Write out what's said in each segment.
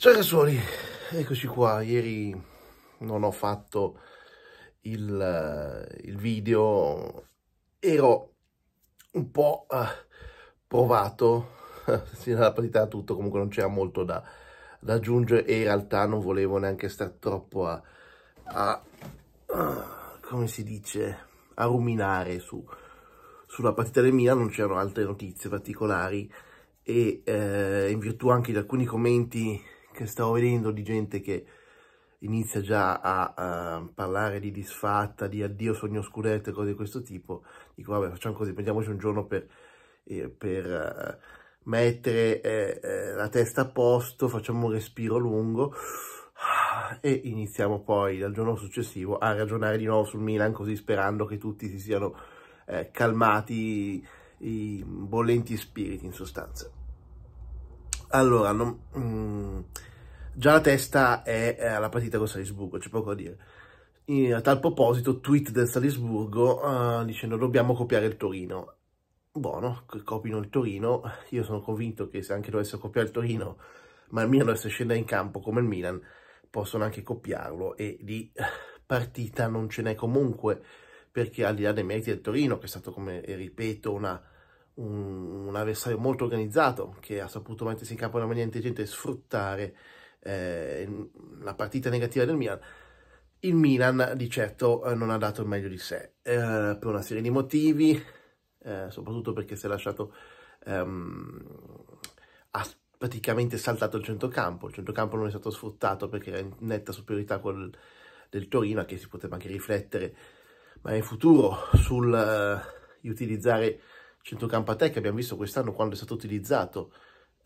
Ciao ragazzuoli, eccoci qua, ieri non ho fatto il, eh, il video, ero un po' eh, provato, sì, la partita tutto, comunque non c'era molto da, da, aggiungere e in realtà non volevo neanche stare troppo a, a, a, eh, come si dice, a ruminare su, sulla partita del Milan, non c'erano altre notizie particolari e eh, in virtù anche di alcuni commenti che sto vedendo di gente che inizia già a uh, parlare di disfatta, di addio sogno scudetto e cose di questo tipo, dico vabbè facciamo così, prendiamoci un giorno per, eh, per uh, mettere eh, eh, la testa a posto, facciamo un respiro lungo e iniziamo poi dal giorno successivo a ragionare di nuovo sul Milan così sperando che tutti si siano eh, calmati i bollenti spiriti in sostanza. Allora, non, mm, già la testa è eh, alla partita con Salisburgo, c'è poco da dire. A tal proposito, tweet del Salisburgo uh, dicendo dobbiamo copiare il Torino. Buono, copino il Torino. Io sono convinto che se anche dovessero copiare il Torino, ma il Milan dovesse scendere in campo come il Milan, possono anche copiarlo e di eh, partita non ce n'è comunque, perché al di là dei meriti del Torino, che è stato, come ripeto, una, un, un avversario molto organizzato, che ha saputo mettersi in campo in una maniera intelligente e sfruttare eh, la partita negativa del Milan, il Milan di certo eh, non ha dato il meglio di sé eh, per una serie di motivi, eh, soprattutto perché si è lasciato, ehm, ha praticamente saltato il centrocampo, il centrocampo non è stato sfruttato perché era in netta superiorità quel del Torino, che si poteva anche riflettere, ma in futuro sul uh, utilizzare centrocampo a te che abbiamo visto quest'anno quando è stato utilizzato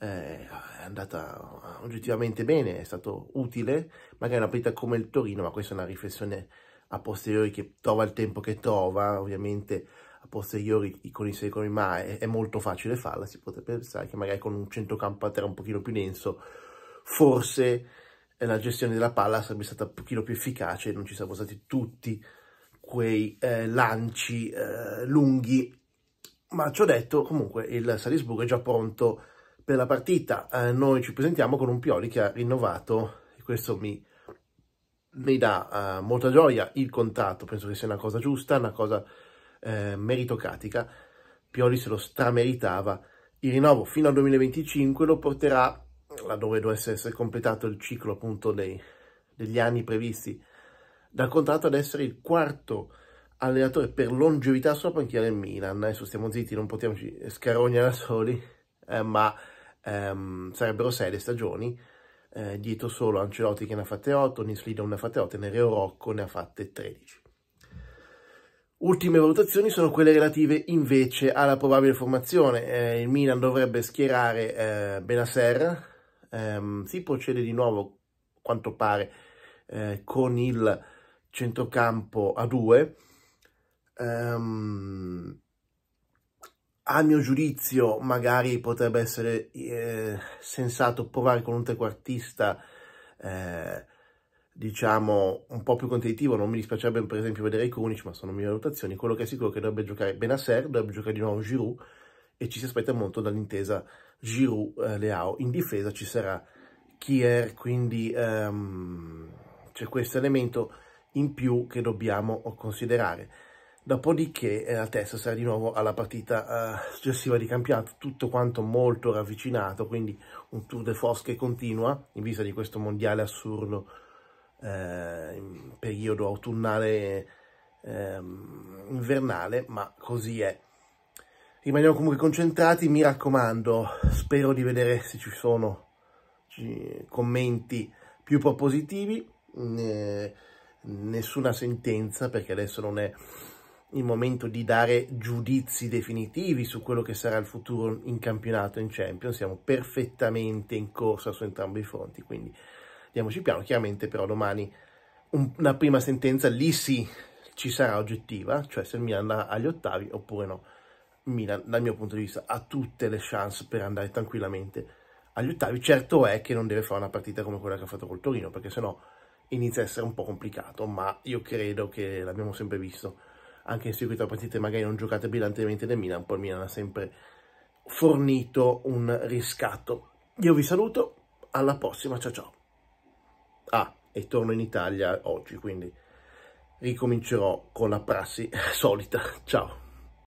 eh, è andata eh, oggettivamente bene, è stato utile, magari una partita come il Torino, ma questa è una riflessione a posteriori che trova il tempo che trova, ovviamente a posteriori con i secoli, ma è, è molto facile farla, si potrebbe pensare che magari con un centrocampo a terra un pochino più denso, forse la gestione della palla sarebbe stata un pochino più efficace non ci sarebbero stati tutti quei eh, lanci eh, lunghi. Ma ciò detto, comunque, il Salisburgo è già pronto per la partita eh, noi ci presentiamo con un Pioli che ha rinnovato e questo mi, mi dà eh, molta gioia il contatto, penso che sia una cosa giusta, una cosa eh, meritocratica. Pioli se lo strameritava. Il rinnovo fino al 2025 lo porterà, laddove dovesse essere completato il ciclo appunto dei, degli anni previsti dal contratto, ad essere il quarto allenatore per longevità sulla panchina del Milan. Adesso stiamo zitti, non potiamoci scarognare da soli, eh, ma ehm, sarebbero sei le stagioni, eh, dietro solo Ancelotti che ne ha fatte 8, Nislido ne ha fatte 8 e Nereo Rocco ne ha fatte 13. Ultime valutazioni sono quelle relative invece alla probabile formazione. Eh, il Milan dovrebbe schierare eh, Benaser, ehm, si procede di nuovo, quanto pare, eh, con il centrocampo a 2 a mio giudizio magari potrebbe essere eh, sensato provare con un trequartista eh, diciamo un po' più competitivo non mi dispiacerebbe per esempio vedere i Krunic ma sono mie valutazioni quello che è sicuro è che dovrebbe giocare Benasser dovrebbe giocare di nuovo Giroud e ci si aspetta molto dall'intesa Giroud-Leao eh, in difesa ci sarà Kier quindi um, c'è questo elemento in più che dobbiamo considerare dopodiché eh, la testa sarà di nuovo alla partita eh, successiva di campionato, tutto quanto molto ravvicinato, quindi un tour de force che continua in vista di questo mondiale assurdo, eh, periodo autunnale eh, invernale, ma così è. Rimaniamo comunque concentrati, mi raccomando, spero di vedere se ci sono commenti più propositivi, nessuna sentenza perché adesso non è il momento di dare giudizi definitivi su quello che sarà il futuro in campionato in Champions, siamo perfettamente in corsa su entrambi i fronti, quindi diamoci piano, chiaramente però domani un, una prima sentenza lì sì ci sarà oggettiva, cioè se il Milan andrà agli ottavi oppure no. Milan, dal mio punto di vista, ha tutte le chance per andare tranquillamente agli ottavi. Certo è che non deve fare una partita come quella che ha fatto col Torino, perché sennò inizia a essere un po' complicato, ma io credo che l'abbiamo sempre visto anche in seguito a partite magari non giocate brillantemente del Milan, poi il Milan ha sempre fornito un riscatto. Io vi saluto, alla prossima, ciao ciao. Ah, e torno in Italia oggi, quindi ricomincerò con la prassi solita. Ciao.